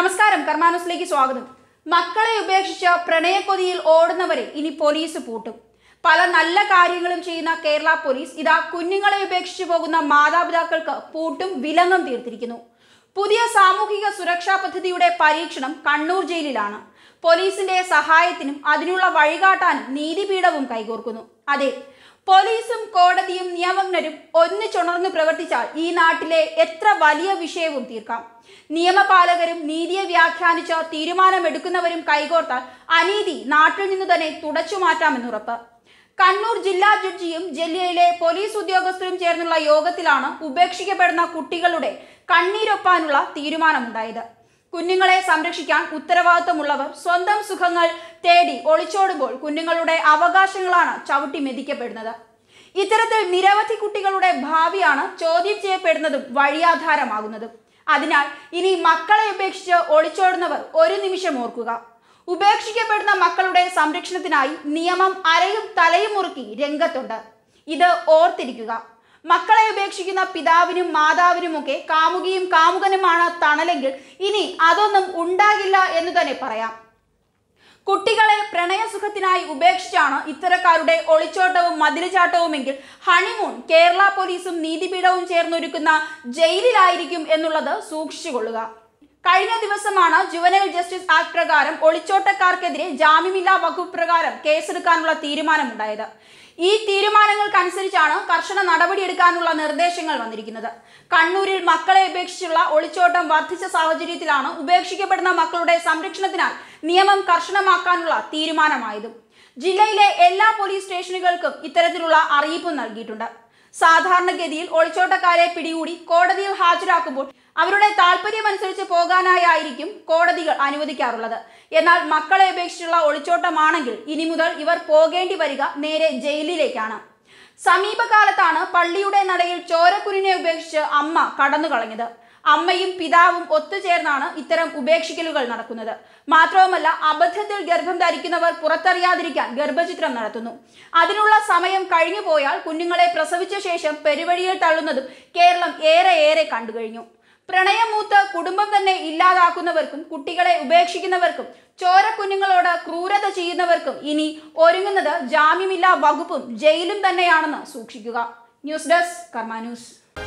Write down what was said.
നമസ്കാരം കർമാനുസിലേക്ക് സ്വാഗതം മക്കളെ ഉപേക്ഷിച്ച് പ്രണയക്കൊതിയിൽ ഓടുന്നവരെ ഇനി പോലീസ് പൂട്ടും പല നല്ല കാര്യങ്ങളും ചെയ്യുന്ന കേരള പോലീസ് ഇതാ കുഞ്ഞുങ്ങളെ ഉപേക്ഷിച്ചു പോകുന്ന മാതാപിതാക്കൾക്ക് പൂട്ടും വിലങ്ങും തീർത്തിരിക്കുന്നു പുതിയ സാമൂഹിക സുരക്ഷാ പദ്ധതിയുടെ പരീക്ഷണം കണ്ണൂർ ജയിലിലാണ് പോലീസിന്റെ സഹായത്തിനും അതിനുള്ള വഴികാട്ടാനും നീതിപീഠവും കൈകോർക്കുന്നു അതെ പോലീസും കോടതിയും നിയമജ്ഞരും ഒന്നിച്ചുണർന്ന് പ്രവർത്തിച്ചാൽ ഈ നാട്ടിലെ എത്ര വലിയ വിഷയവും തീർക്കാം നിയമപാലകരും നീതിയെ വ്യാഖ്യാനിച്ച തീരുമാനമെടുക്കുന്നവരും കൈകോർത്താൽ അനീതി നാട്ടിൽ നിന്ന് തന്നെ തുടച്ചു മാറ്റാമെന്നുറപ്പ് കണ്ണൂർ ജില്ലാ ജഡ്ജിയും ജില്ലയിലെ പോലീസ് ഉദ്യോഗസ്ഥരും ചേർന്നുള്ള യോഗത്തിലാണ് ഉപേക്ഷിക്കപ്പെടുന്ന കുട്ടികളുടെ കണ്ണീരൊപ്പാനുള്ള തീരുമാനമുണ്ടായത് കുഞ്ഞുങ്ങളെ സംരക്ഷിക്കാൻ ഉത്തരവാദിത്തമുള്ളവർ സ്വന്തം സുഖങ്ങൾ തേടി ഒളിച്ചോടുമ്പോൾ കുഞ്ഞുങ്ങളുടെ അവകാശങ്ങളാണ് ചവിട്ടി മെതിക്കപ്പെടുന്നത് ഇത്തരത്തിൽ നിരവധി കുട്ടികളുടെ ഭാവിയാണ് ചോദ്യം ചെയ്യപ്പെടുന്നതും വഴിയാധാരമാകുന്നതും അതിനാൽ ഇനി മക്കളെ ഉപേക്ഷിച്ച് ഒളിച്ചോടുന്നവർ ഒരു നിമിഷം ഓർക്കുക ഉപേക്ഷിക്കപ്പെടുന്ന മക്കളുടെ സംരക്ഷണത്തിനായി നിയമം അരയും തലയും മുറുക്കി രംഗത്തുണ്ട് ഇത് ഓർത്തിരിക്കുക മക്കളെ ഉപേക്ഷിക്കുന്ന പിതാവിനും മാതാവിനുമൊക്കെ കാമുകിയും കാമുകനുമാണ് തണലെങ്കിൽ ഇനി അതൊന്നും ഉണ്ടാകില്ല എന്ന് തന്നെ പറയാം കുട്ടികളെ പ്രണയസുഖത്തിനായി ഉപേക്ഷിച്ചാണ് ഇത്തരക്കാരുടെ ഒളിച്ചോട്ടവും മതിലുചാട്ടവുമെങ്കിൽ ഹണിമൂൺ കേരള പോലീസും നീതിപീഠവും ചേർന്നൊരുക്കുന്ന ജയിലിലായിരിക്കും എന്നുള്ളത് സൂക്ഷിച്ചുകൊള്ളുക കഴിഞ്ഞ ദിവസമാണ് ജുവനൽ ജസ്റ്റിസ് ആക്ട് പ്രകാരം ഒളിച്ചോട്ടക്കാർക്കെതിരെ ജാമ്യമില്ലാ വകുപ്പ് പ്രകാരം കേസെടുക്കാനുള്ള തീരുമാനമുണ്ടായത് ഈ തീരുമാനങ്ങൾക്കനുസരിച്ചാണ് കർശന നടപടിയെടുക്കാനുള്ള നിർദ്ദേശങ്ങൾ വന്നിരിക്കുന്നത് കണ്ണൂരിൽ മക്കളെ ഉപേക്ഷിച്ചുള്ള ഒളിച്ചോട്ടം വർദ്ധിച്ച സാഹചര്യത്തിലാണ് ഉപേക്ഷിക്കപ്പെടുന്ന മക്കളുടെ സംരക്ഷണത്തിനാൽ നിയമം കർശനമാക്കാനുള്ള തീരുമാനമായതും ജില്ലയിലെ എല്ലാ പോലീസ് സ്റ്റേഷനുകൾക്കും ഇത്തരത്തിലുള്ള അറിയിപ്പ് നൽകിയിട്ടുണ്ട് സാധാരണഗതിയിൽ ഒളിച്ചോട്ടക്കാരെ പിടികൂടി കോടതിയിൽ ഹാജരാക്കുമ്പോൾ അവരുടെ താല്പര്യമനുസരിച്ച് പോകാനായിരിക്കും കോടതികൾ അനുവദിക്കാറുള്ളത് എന്നാൽ മക്കളെ ഉപേക്ഷിച്ചുള്ള ഒളിച്ചോട്ടമാണെങ്കിൽ ഇനി മുതൽ ഇവർ പോകേണ്ടി വരിക നേരെ ജയിലിലേക്കാണ് സമീപകാലത്താണ് പള്ളിയുടെ നടയിൽ ചോരക്കുരിനെ ഉപേക്ഷിച്ച് അമ്മ കടന്നു കളഞ്ഞത് അമ്മയും പിതാവും ഒത്തുചേർന്നാണ് ഇത്തരം ഉപേക്ഷിക്കലുകൾ നടക്കുന്നത് മാത്രവുമല്ല അബദ്ധത്തിൽ ഗർഭം ധരിക്കുന്നവർ പുറത്തറിയാതിരിക്കാൻ ഗർഭചിത്രം നടത്തുന്നു അതിനുള്ള സമയം കഴിഞ്ഞു പോയാൽ കുഞ്ഞുങ്ങളെ പ്രസവിച്ച ശേഷം പെരുവഴിയിൽ തള്ളുന്നതും കേരളം ഏറെ ഏറെ കണ്ടുകഴിഞ്ഞു പ്രണയമൂത്ത് കുടുംബം തന്നെ ഇല്ലാതാക്കുന്നവർക്കും കുട്ടികളെ ഉപേക്ഷിക്കുന്നവർക്കും ചോരക്കുഞ്ഞുങ്ങളോട് ക്രൂരത ചെയ്യുന്നവർക്കും ഇനി ഒരുങ്ങുന്നത് ജാമ്യമില്ലാ വകുപ്പും ജയിലും തന്നെയാണെന്ന് സൂക്ഷിക്കുക ന്യൂസ് ഡെസ്ക് കർമാ ന്യൂസ്